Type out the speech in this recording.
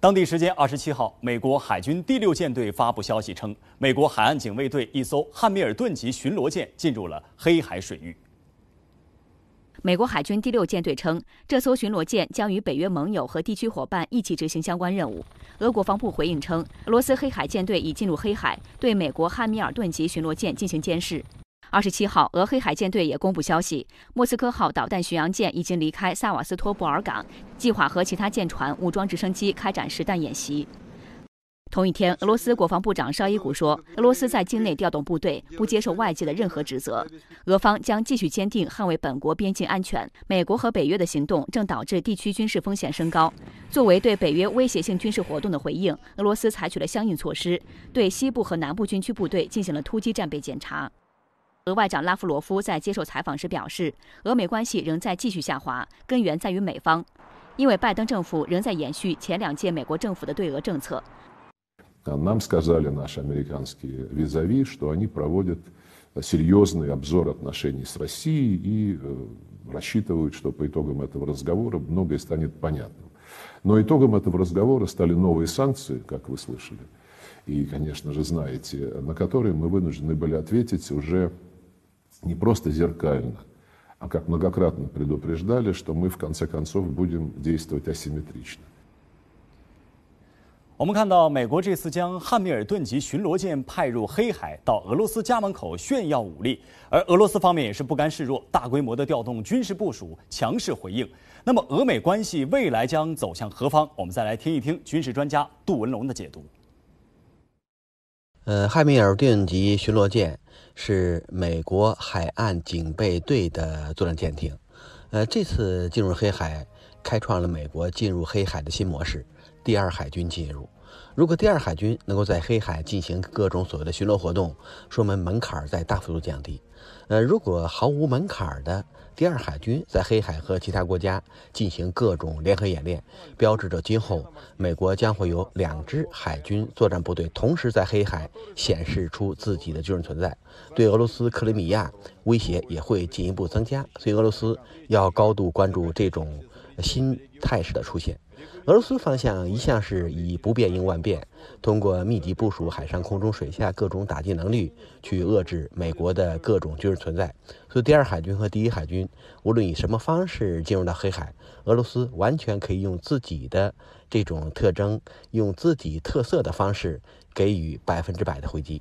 当地时间二十七号，美国海军第六舰队发布消息称，美国海岸警卫队一艘汉密尔顿级巡逻舰进入了黑海水域。美国海军第六舰队称，这艘巡逻舰将与北约盟友和地区伙伴一起执行相关任务。俄国防部回应称，俄罗斯黑海舰队已进入黑海，对美国汉密尔顿级巡逻舰进行监视。二十七号，俄黑海舰队也公布消息：莫斯科号导弹巡洋舰已经离开萨瓦斯托布尔港，计划和其他舰船、武装直升机开展实弹演习。同一天，俄罗斯国防部长绍伊古说：“俄罗斯在境内调动部队，不接受外界的任何指责。俄方将继续坚定捍卫本国边境安全。美国和北约的行动正导致地区军事风险升高。作为对北约威胁性军事活动的回应，俄罗斯采取了相应措施，对西部和南部军区部队进行了突击战备检查。”俄外长拉夫罗夫在接受采访时表示，俄美关系仍在继续下滑，根源在于美方，因为拜登政府仍在延续前两届美国政府的对俄政策。Нам сказали наши американские визави, что они проводят серьезный обзор отношений с Россией и э, рассчитывают, что по итогам этого разговора многое станет понятным. Но итогом этого разговора стали новые санкции, как вы слышали, и, конечно же, знаете, на которые мы вынуждены были ответить уже 我们看到，美国这次将汉密尔顿级巡逻舰派入黑海，到俄罗斯家门口炫耀武力，而俄罗斯方面也是不甘示弱，大规模的调动军事部署，强势回应。那么，俄美关系未来将走向何方？我们再来听一听军事专家杜文龙的解读。呃，汉密尔顿级巡逻舰是美国海岸警备队的作战舰艇。呃，这次进入黑海，开创了美国进入黑海的新模式——第二海军进入。如果第二海军能够在黑海进行各种所谓的巡逻活动，说明门槛在大幅度降低。呃，如果毫无门槛的第二海军在黑海和其他国家进行各种联合演练，标志着今后美国将会有两支海军作战部队同时在黑海显示出自己的军事存在，对俄罗斯克里米亚威胁也会进一步增加。所以，俄罗斯要高度关注这种新态势的出现。俄罗斯方向一向是以不变应万变，通过密集部署海上、空中、水下各种打击能力，去遏制美国的各种军事存在。所以，第二海军和第一海军无论以什么方式进入到黑海，俄罗斯完全可以用自己的这种特征，用自己特色的方式给予百分之百的回击。